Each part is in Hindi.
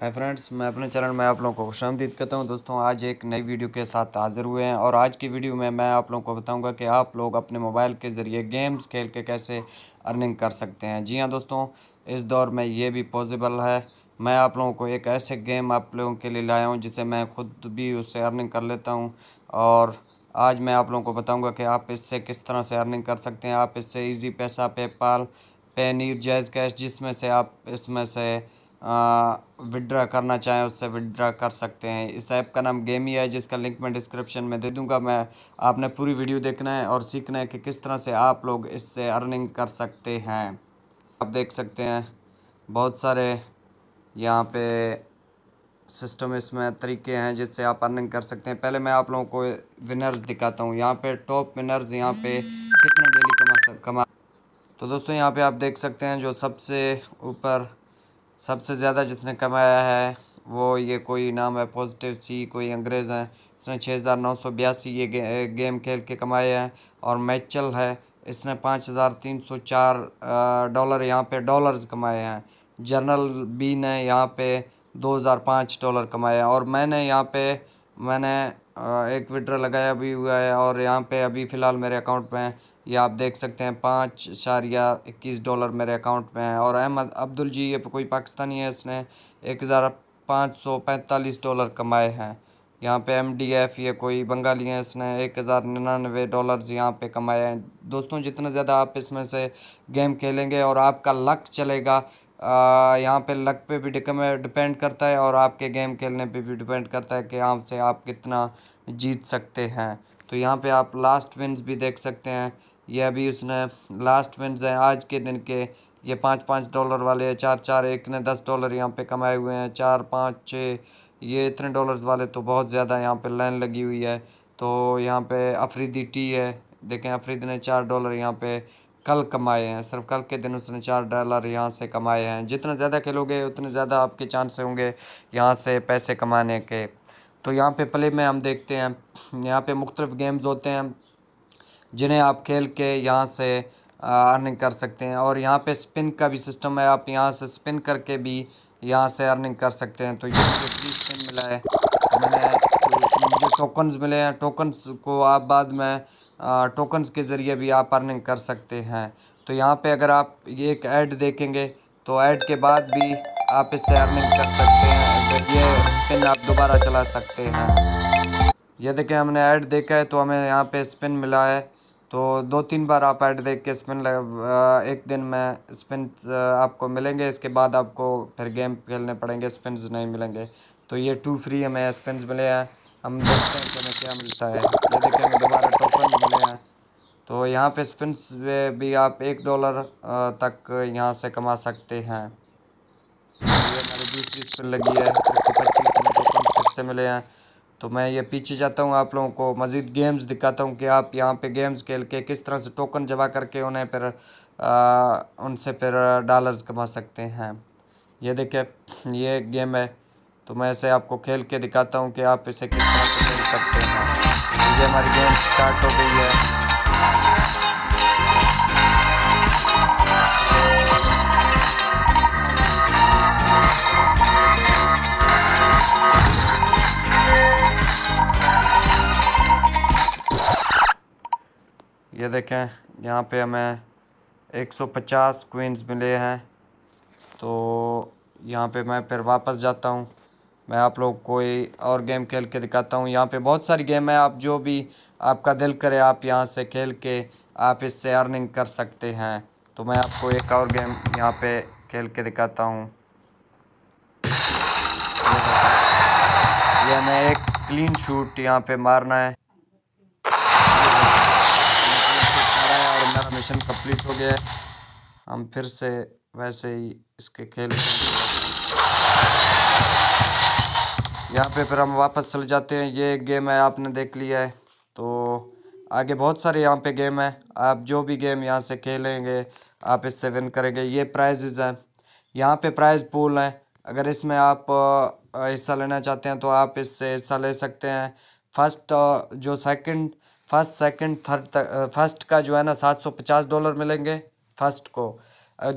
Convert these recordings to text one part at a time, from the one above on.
हाय फ्रेंड्स मैं अपने चैनल में आप लोगों को खुश आमदीद करता हूं दोस्तों आज एक नई वीडियो के साथ हाज़िर हुए हैं और आज की वीडियो में मैं आप लोगों को बताऊंगा कि आप लोग अपने मोबाइल के ज़रिए गेम्स खेल के कैसे अर्निंग कर सकते हैं जी हां दोस्तों इस दौर में ये भी पॉसिबल है मैं आप लोगों को एक ऐसे गेम आप लोगों के लिए लाया हूँ जिसे मैं खुद भी उससे अर्निंग कर लेता हूँ और आज मैं आप लोगों को बताऊँगा कि आप इससे किस तरह से अर्निंग कर सकते हैं आप इससे ईजी पैसा पेपाल पेनीर जैज़ कैश जिसमें से आप इसमें से विड्रा करना चाहें उससे विड्रा कर सकते हैं इस ऐप का नाम गेमी है जिसका लिंक मैं डिस्क्रिप्शन में दे दूंगा मैं आपने पूरी वीडियो देखना है और सीखना है कि किस तरह से आप लोग इससे अर्निंग कर सकते हैं आप देख सकते हैं बहुत सारे यहाँ पे सिस्टम इसमें तरीके हैं जिससे आप अर्निंग कर सकते हैं पहले मैं आप लोगों को विनर्स दिखाता हूँ यहाँ पे टॉप विनर्स यहाँ पे कितना डेली कमा कमा तो दोस्तों यहाँ पे आप देख सकते हैं जो सबसे ऊपर सबसे ज़्यादा जिसने कमाया है वो ये कोई नाम है पॉजिटिव सी कोई अंग्रेज़ है इसने छः हज़ार नौ सौ बयासी ये गे, गेम खेल के कमाए हैं और मैचल है इसने पाँच हज़ार तीन सौ चार डॉलर यहाँ पे डॉलर्स कमाए हैं जनरल बी ने यहाँ पे दो हज़ार पाँच डॉलर कमाए हैं और मैंने यहाँ पे मैंने एक विड्रा लगाया भी हुआ है और यहाँ पे अभी फ़िलहाल मेरे अकाउंट में ये आप देख सकते हैं पाँच इशारिया इक्कीस डॉलर मेरे अकाउंट में है और अहमद अब्दुल जी ये कोई पाकिस्तानी है इसने एक हज़ार पाँच सौ पैंतालीस डॉलर कमाए हैं यहाँ पे एम डी एफ़ ये कोई बंगाली है इसने एक हज़ार निन्यानवे डॉलर्स यहाँ पे कमाए हैं दोस्तों जितना ज़्यादा आप इसमें से गेम खेलेंगे और आपका लक चलेगा यहाँ पे लक पे भी डिपेंड करता है और आपके गेम खेलने पे भी डिपेंड करता है कि यहाँ से आप कितना जीत सकते हैं तो यहाँ पे आप लास्ट विन्स भी देख सकते हैं ये अभी उसने लास्ट विन्स हैं आज के दिन के ये पाँच पाँच डॉलर वाले चार चार एक ने दस डॉलर यहाँ पे कमाए हुए हैं चार पाँच छः ये इतने डॉलर्स वाले तो बहुत ज़्यादा यहाँ पे लाइन लगी हुई है तो यहाँ पे अफरीदी टी है देखें अफरीदी ने चार डॉलर यहाँ पे कल कमाए हैं सिर्फ कल के दिन उसने चार डॉलर यहाँ से कमाए हैं जितना ज़्यादा खेलोगे उतने ज़्यादा आपके चांस होंगे यहाँ से पैसे कमाने के तो यहाँ पे प्ले में हम देखते हैं यहाँ पे मुख्तलिफ गेम्स होते हैं जिन्हें आप खेल के यहाँ से अर्निंग कर सकते हैं और यहाँ पे स्पिन का भी सिस्टम है आप यहाँ से स्पिन करके भी यहाँ से अर्निंग कर सकते हैं तो ये मुझे फ्री स्पिन मिला है मैंने मुझे टोकन्स मिले हैं टोकन्स को आप बाद में टोकन्स के ज़रिए भी आप अर्निंग कर सकते हैं तो यहाँ पे अगर आप ये एक ऐड देखेंगे तो ऐड के बाद भी आप इससे अर्निंग कर सकते हैं तो ये स्पिन आप दोबारा चला सकते हैं ये देखें हमने ऐड देखा है तो हमें यहाँ पे स्पिन मिला है तो दो तीन बार आप ऐड देख के स्पिन एक दिन में स्पिन आपको मिलेंगे इसके बाद आपको फिर गेम खेलने पड़ेंगे स्पिन नहीं मिलेंगे तो ये टू फ्री हमें स्पिन मिले हैं हम देखते हैं हमें क्या मिलता है ये देखें हमें दोबारा टोकन मिले हैं तो यहाँ पे स्पिन भी आप एक डॉलर तक यहाँ से कमा सकते हैं तो ये हमारी दूसरी स्पिन लगी है एक सौ पच्चीस हमें से मिले हैं तो मैं ये पीछे जाता हूँ आप लोगों को मज़ीद गेम्स दिखाता हूँ कि आप यहाँ पे गेम्स खेल के किस तरह से टोकन जमा करके उन्हें फिर उनसे फिर डॉलर्स कमा सकते हैं ये देखें ये गेम है तो मैं इसे आपको खेल के दिखाता हूँ कि आप इसे किस तरह से खेल सकते हैं ये हमारी गेम स्टार्ट हो गई है ये देखें यहाँ पे हमें 150 क्वींस मिले हैं तो यहाँ पे मैं फिर वापस जाता हूँ मैं आप लोग कोई और गेम खेल के दिखाता हूँ यहाँ पे बहुत सारी गेम है आप जो भी आपका दिल करे आप यहाँ से खेल के आप इससे अर्निंग कर सकते हैं तो मैं आपको एक और गेम यहाँ पे खेल के दिखाता हूँ यह मैं एक क्लीन शूट यहाँ पे मारना है मिशन कंप्लीट हो गया है हम फिर से वैसे ही इसके खेल यहाँ पे फिर हम वापस चले जाते हैं ये गेम है आपने देख लिया है तो आगे बहुत सारे यहाँ पे गेम है आप जो भी गेम यहाँ से खेलेंगे आप इससे विन करेंगे ये प्राइजेज हैं यहाँ पे प्राइज पूल हैं अगर इसमें आप हिस्सा लेना चाहते हैं तो आप इससे हिस्सा ले सकते हैं फर्स्ट जो सेकंड फर्स्ट सेकंड थर्ड तक फर्स्ट का जो है ना सात सौ पचास डॉलर मिलेंगे फर्स्ट को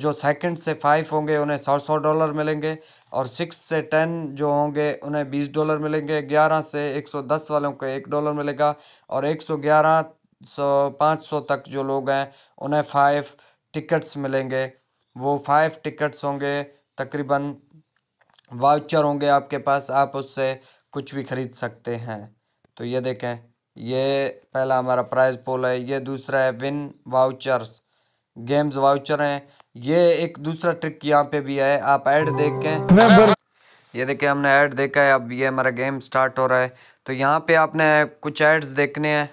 जो सेकंड से फाइव होंगे उन्हें सौ सौ डॉलर मिलेंगे और सिक्स से टेन जो होंगे उन्हें बीस डॉलर मिलेंगे ग्यारह से एक सौ दस वालों को एक डॉलर मिलेगा और एक सौ ग्यारह सौ पाँच सौ तक जो लोग हैं उन्हें फाइव टिकट्स मिलेंगे वो फाइव टिकट्स होंगे तकरीबन वाउचर होंगे आपके पास आप उससे कुछ भी ख़रीद सकते हैं तो ये देखें ये पहला हमारा प्राइज पोल है ये दूसरा है विन वाउचर्स गेम्स वाउचर हैं ये एक दूसरा ट्रिक यहाँ पे भी है आप ऐड देख के ये देखिए हमने ऐड देखा है अब ये हमारा गेम स्टार्ट हो रहा है तो यहाँ पे आपने कुछ एड्स देखने हैं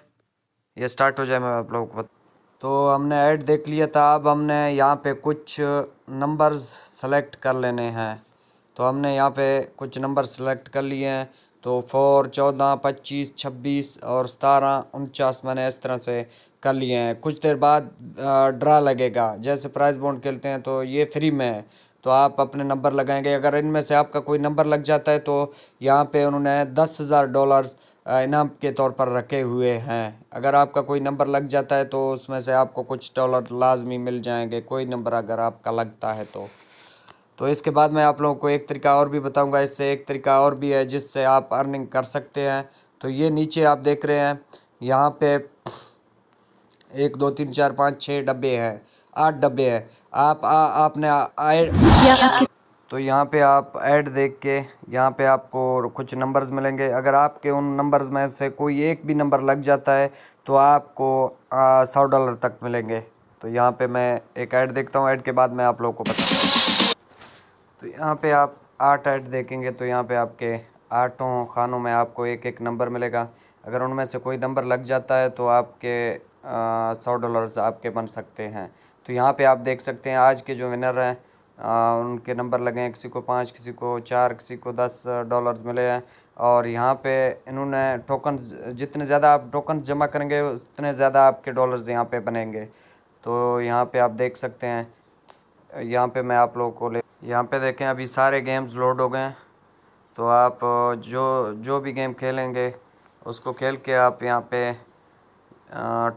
ये स्टार्ट हो जाए मैं आप लोगों को तो हमने ऐड देख लिया था अब हमने यहाँ पे कुछ नंबर्स सेलेक्ट कर लेने हैं तो हमने यहाँ पे कुछ नंबर सेलेक्ट कर लिए हैं तो फोर चौदह पच्चीस छब्बीस और सतारह उनचास मैंने इस तरह से कर लिए हैं कुछ देर बाद ड्रा लगेगा जैसे प्राइस बॉन्ड खेलते हैं तो ये फ्री में है तो आप अपने नंबर लगाएंगे अगर इनमें से आपका कोई नंबर लग जाता है तो यहाँ पे उन्होंने दस हज़ार डॉलर्स इनाम के तौर पर रखे हुए हैं अगर आपका कोई नंबर लग जाता है तो उसमें से आपको कुछ डॉलर लाजमी मिल जाएंगे कोई नंबर अगर आपका लगता है तो तो इसके बाद मैं आप लोगों को एक तरीका और भी बताऊंगा इससे एक तरीका और भी है जिससे आप अर्निंग कर सकते हैं तो ये नीचे आप देख रहे हैं यहाँ पे एक दो तीन चार पाँच छः डब्बे हैं आठ डब्बे हैं आप आ, आपने ऐड तो यहाँ पे आप ऐड देख के यहाँ पे आपको कुछ नंबर्स मिलेंगे अगर आपके उन नंबर्स में से कोई एक भी नंबर लग जाता है तो आपको सौ डॉलर तक मिलेंगे तो यहाँ पे मैं एक ऐड देखता हूँ ऐड के बाद मैं आप लोगों को बताऊँ तो यहाँ पे आप आठ ऐड देखेंगे तो यहाँ पे आपके आठों खानों में आपको एक एक नंबर मिलेगा अगर उनमें से कोई नंबर लग जाता है तो आपके सौ डॉलर्स आपके बन सकते हैं तो यहाँ पे आप देख सकते हैं आज के जो विनर हैं उनके नंबर लगे हैं किसी को पाँच किसी को चार किसी को दस डॉलर्स मिले हैं और यहाँ पे इन्होंने टोकन जितने ज़्यादा आप टोकन जमा करेंगे उतने ज़्यादा आपके डॉलर्स यहाँ पे बनेंगे तो यहाँ पे आप देख सकते हैं यहाँ पे मैं आप लोगों को ले यहाँ पे देखें अभी सारे गेम्स लोड हो गए हैं तो आप जो जो भी गेम खेलेंगे उसको खेल के आप यहाँ पे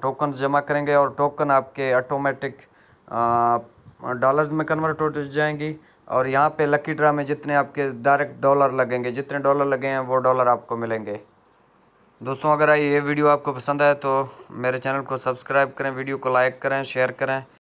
टोकन जमा करेंगे और टोकन आपके ऑटोमेटिक डॉलर्स में कन्वर्ट हो जाएंगी और यहाँ पे लकी ड्रा में जितने आपके डायरेक्ट डॉलर लगेंगे जितने डॉलर लगे हैं वो डॉलर आपको मिलेंगे दोस्तों अगर ये वीडियो आपको पसंद आए तो मेरे चैनल को सब्सक्राइब करें वीडियो को लाइक करें शेयर करें